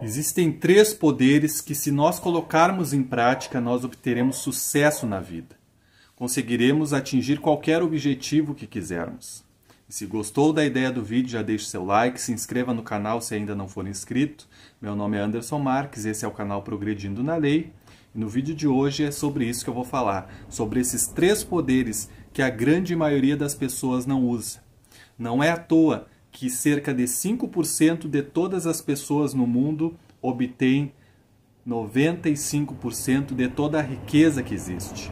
Existem três poderes que, se nós colocarmos em prática, nós obteremos sucesso na vida. Conseguiremos atingir qualquer objetivo que quisermos. E se gostou da ideia do vídeo, já deixe seu like, se inscreva no canal se ainda não for inscrito. Meu nome é Anderson Marques, esse é o canal Progredindo na Lei. E no vídeo de hoje é sobre isso que eu vou falar, sobre esses três poderes que a grande maioria das pessoas não usa. Não é à toa que cerca de 5% de todas as pessoas no mundo obtêm 95% de toda a riqueza que existe.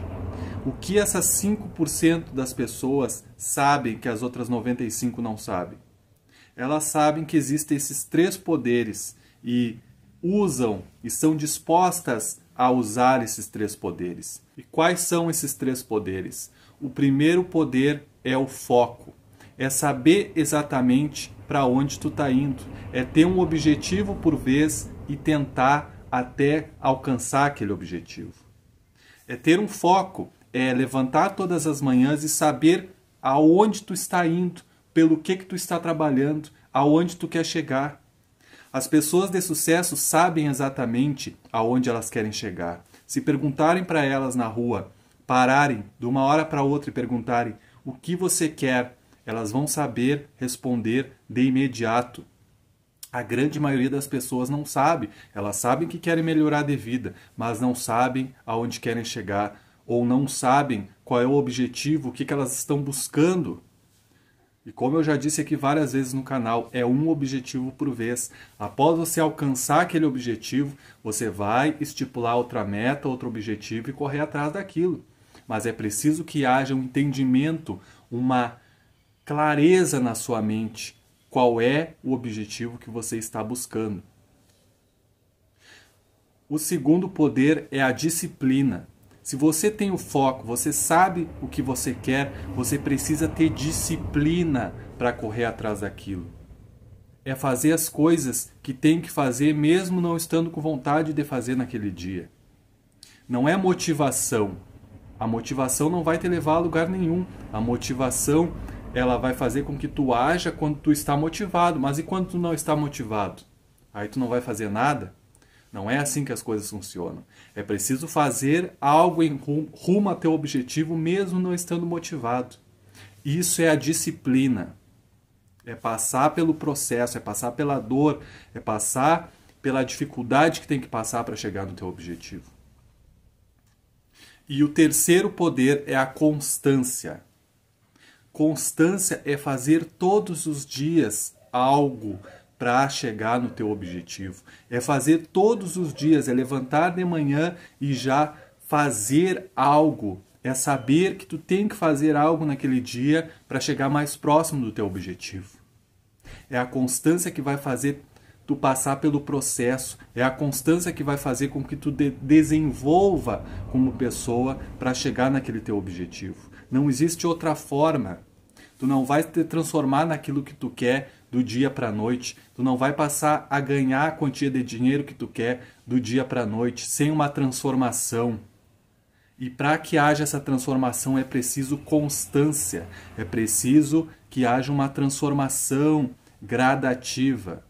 O que essas 5% das pessoas sabem que as outras 95 não sabem? Elas sabem que existem esses três poderes e usam e são dispostas a usar esses três poderes. E quais são esses três poderes? O primeiro poder é o foco é saber exatamente para onde tu está indo, é ter um objetivo por vez e tentar até alcançar aquele objetivo. É ter um foco, é levantar todas as manhãs e saber aonde tu está indo, pelo que que tu está trabalhando, aonde tu quer chegar. As pessoas de sucesso sabem exatamente aonde elas querem chegar. Se perguntarem para elas na rua, pararem de uma hora para outra e perguntarem o que você quer, elas vão saber responder de imediato. A grande maioria das pessoas não sabe. Elas sabem que querem melhorar de vida, mas não sabem aonde querem chegar ou não sabem qual é o objetivo, o que, que elas estão buscando. E como eu já disse aqui várias vezes no canal, é um objetivo por vez. Após você alcançar aquele objetivo, você vai estipular outra meta, outro objetivo e correr atrás daquilo. Mas é preciso que haja um entendimento, uma clareza na sua mente qual é o objetivo que você está buscando. O segundo poder é a disciplina. Se você tem o foco, você sabe o que você quer, você precisa ter disciplina para correr atrás daquilo. É fazer as coisas que tem que fazer mesmo não estando com vontade de fazer naquele dia. Não é motivação. A motivação não vai te levar a lugar nenhum. A motivação ela vai fazer com que tu haja quando tu está motivado, mas e quando tu não está motivado? Aí tu não vai fazer nada? Não é assim que as coisas funcionam. É preciso fazer algo em rumo, rumo a teu objetivo, mesmo não estando motivado. Isso é a disciplina. É passar pelo processo, é passar pela dor, é passar pela dificuldade que tem que passar para chegar no teu objetivo. E o terceiro poder é a constância. Constância é fazer todos os dias algo para chegar no teu objetivo. É fazer todos os dias, é levantar de manhã e já fazer algo. É saber que tu tem que fazer algo naquele dia para chegar mais próximo do teu objetivo. É a constância que vai fazer tu passar pelo processo, é a constância que vai fazer com que tu de desenvolva como pessoa para chegar naquele teu objetivo. Não existe outra forma. Tu não vai te transformar naquilo que tu quer do dia para a noite. Tu não vai passar a ganhar a quantia de dinheiro que tu quer do dia para a noite sem uma transformação. E para que haja essa transformação é preciso constância, é preciso que haja uma transformação gradativa.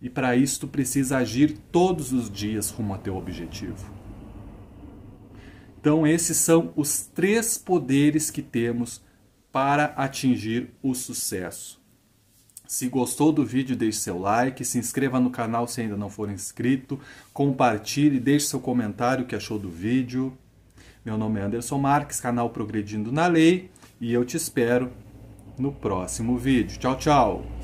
E para isso tu precisa agir todos os dias rumo ao teu objetivo. Então esses são os três poderes que temos para atingir o sucesso. Se gostou do vídeo, deixe seu like, se inscreva no canal se ainda não for inscrito, compartilhe, deixe seu comentário que achou do vídeo. Meu nome é Anderson Marques, canal Progredindo na Lei, e eu te espero no próximo vídeo. Tchau, tchau!